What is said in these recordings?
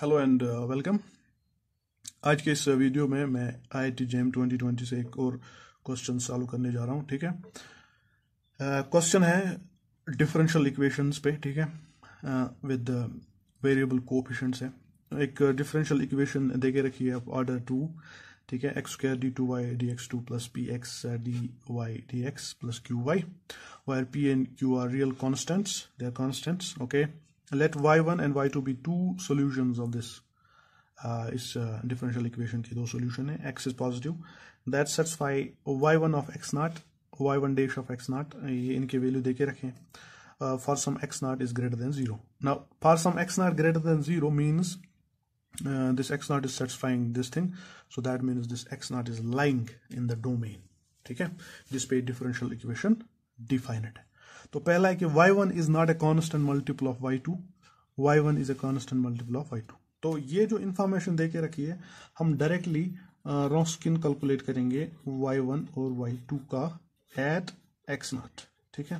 Hello and welcome आज के इस वीडियो में मैं I T JAM twenty twenty से एक और क्वेश्चन सॉल्व करने जा रहा हूँ ठीक है क्वेश्चन uh, है डिफरेंशियल इक्वेशंस पे ठीक है विद वेरिएबल कोफिशंट्स है एक डिफरेंशियल इक्वेशन देके रखी है ऑर्डर टू ठीक है x square d two y d x two plus p x d y d x plus q y where p and q are real constants they are constants okay let y1 and y2 be two solutions of this uh, is uh, differential equation ki do solution X is positive that satisfy y1 of x naught y1 dash of x naught ये uh, इनके value deke rakhe. uh, for some x naught is greater than zero now for some x naught greater than zero means uh, this x naught is satisfying this thing so that means this x naught is lying in the domain Okay. This pay differential equation definite it. तो पहला है कि y one is not a constant multiple of y two y one is a constant multiple of y two तो ये जो information दे के रखी है हम डायरेक्टली रॉस्किन कैलकुलेट करेंगे वाई वन और वाई टू का एट x0 ठीक है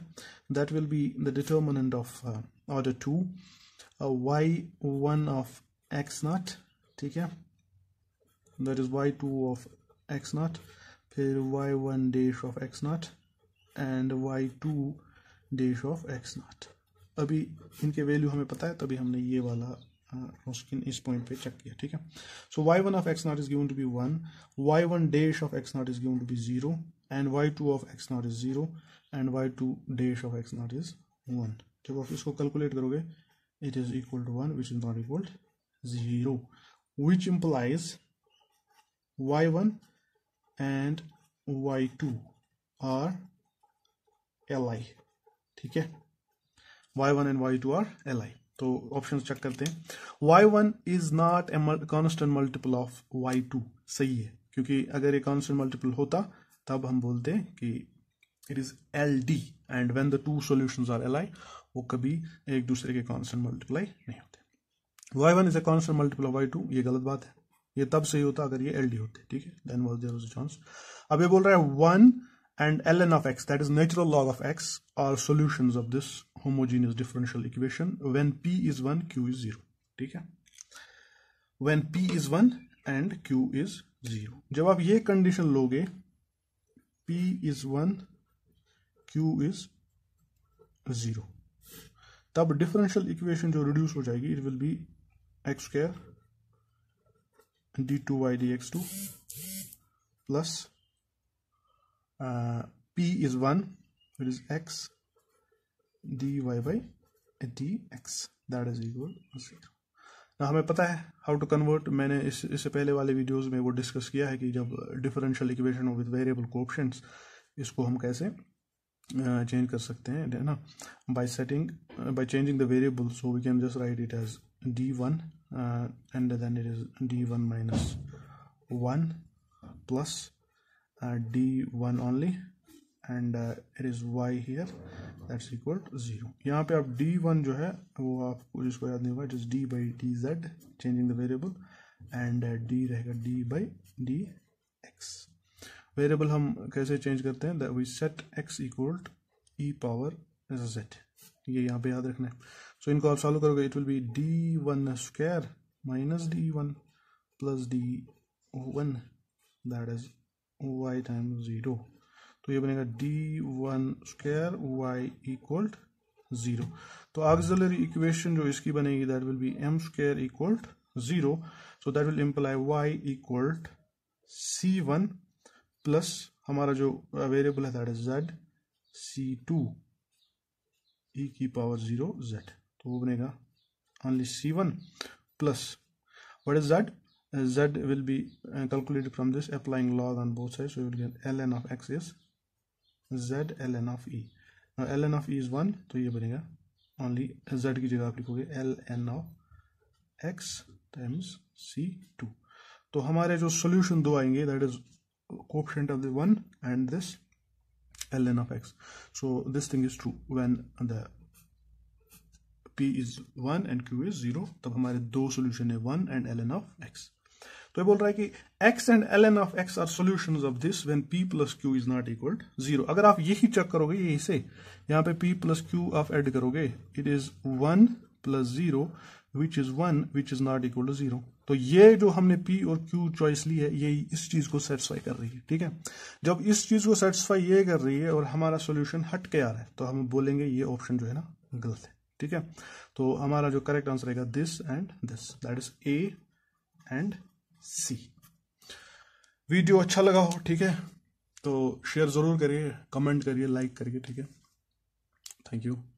that will be the determinant of order two y one of x not ठीक है that is y two of x not फिर Y one dash of x not and y two dash of x not अभी इनके value हमें पता है तभी हमने ये वाला रोस्किन इस पॉइंट पे चेक किया ठीक है so y one of x not is given to be one y one dash of x not is given to be zero and y two of x not is zero and y two dash of x not is one जब आप इसको calculate करोगे it is equal to one which is not equal zero which implies y one and y two are L I ठीक है y1 one and y two are L I तो option check करते हैं y one is not a constant multiple of y two सही है क्योंकि अगर ये कॉन्स्टेंट मल्टीपल होता तब हम बोलते हैं कि it is L D and when the two solution are L I वो कभी एक दूसरे के कॉन्स्टेंट मल्टीप्लाई नहीं होते y one is a constant multiple of y two ये गलत बात है ये तब सही होता अगर ये एल डी होते ठीक है then was there was chance अब ये बोल रहा है one and ln of x, that is natural log of x, are solutions of this homogeneous differential equation when p is 1, q is 0. theek hai when p is 1 and q is 0. jab aap ye condition loge p is 1, q is 0. tab differential equation jo reduce ho jayegi it will be x square d2y dx2 plus uh, p is 1 it is x dy by dx that is to zero now हमें पता है how to convert मैंने इस इससे पहले वाले videos में वो डिस्कस किया है कि जब differential equation with variable coefficients इसको हम कैसे चेंज कर सकते हैं है ना by setting by changing the variable so we can just write it as D one and then it is D one minus one plus Uh, d1 only and it is y here that's equal to zero यहाँ पे आप D one जो है वो आपको जिसको याद नहीं होगा it is D by D z changing the variable and D रहेगा D by D x variable हम कैसे चेंज करते हैं we set x equal e power z ये यहाँ पे याद रखना है सो so, इनको आप सॉल्व करोगे it will be D one square minus D one plus D one that is y time zero तो ये बनेगा D one square y equal zero तो ऑक्सिलरी इक्वेशन जो इसकी बनेगी that will be m square equal zero so that will imply y equal c one plus हमारा जो available uh, है that is z c two e की power zero z तो वो बनेगा only c one plus what is z z will be calculated from this applying log on both sides so you will get ln of x is z ln of e now ln of e is 1 so ye banega only z ki jagah aap likhoge ln of x times c2 to hamare jo solution do aayenge that is coefficient of the 1 and this ln of x so this thing is true when the p is 1 and q is 0 tab hamare do solution hai 1 and ln of x तो ये बोल रहा है कि x and l n of x are solution of this when p plus q is not equal zero अगर आप यही check करोगे यही से यहाँ पे p प्लस क्यू आप एड करोगे it is one plus zero which is one which is not equal to zero तो ये जो हमने पी और क्यू चॉइस ली है ये इस चीज को सेटिस्फाई कर रही है ठीक है जब इस चीज को सेटिस्फाई ये कर रही है और हमारा सोल्यूशन हट के आ रहा है तो हम बोलेंगे ये ऑप्शन जो है ना गलत है ठीक है तो हमारा जो करेक्ट आंसर रहेगा this and this that is a and c video अच्छा लगा हो ठीक है तो शेयर ज़रूर करिए कमेंट करिए लाइक करिए ठीक है थैंक यू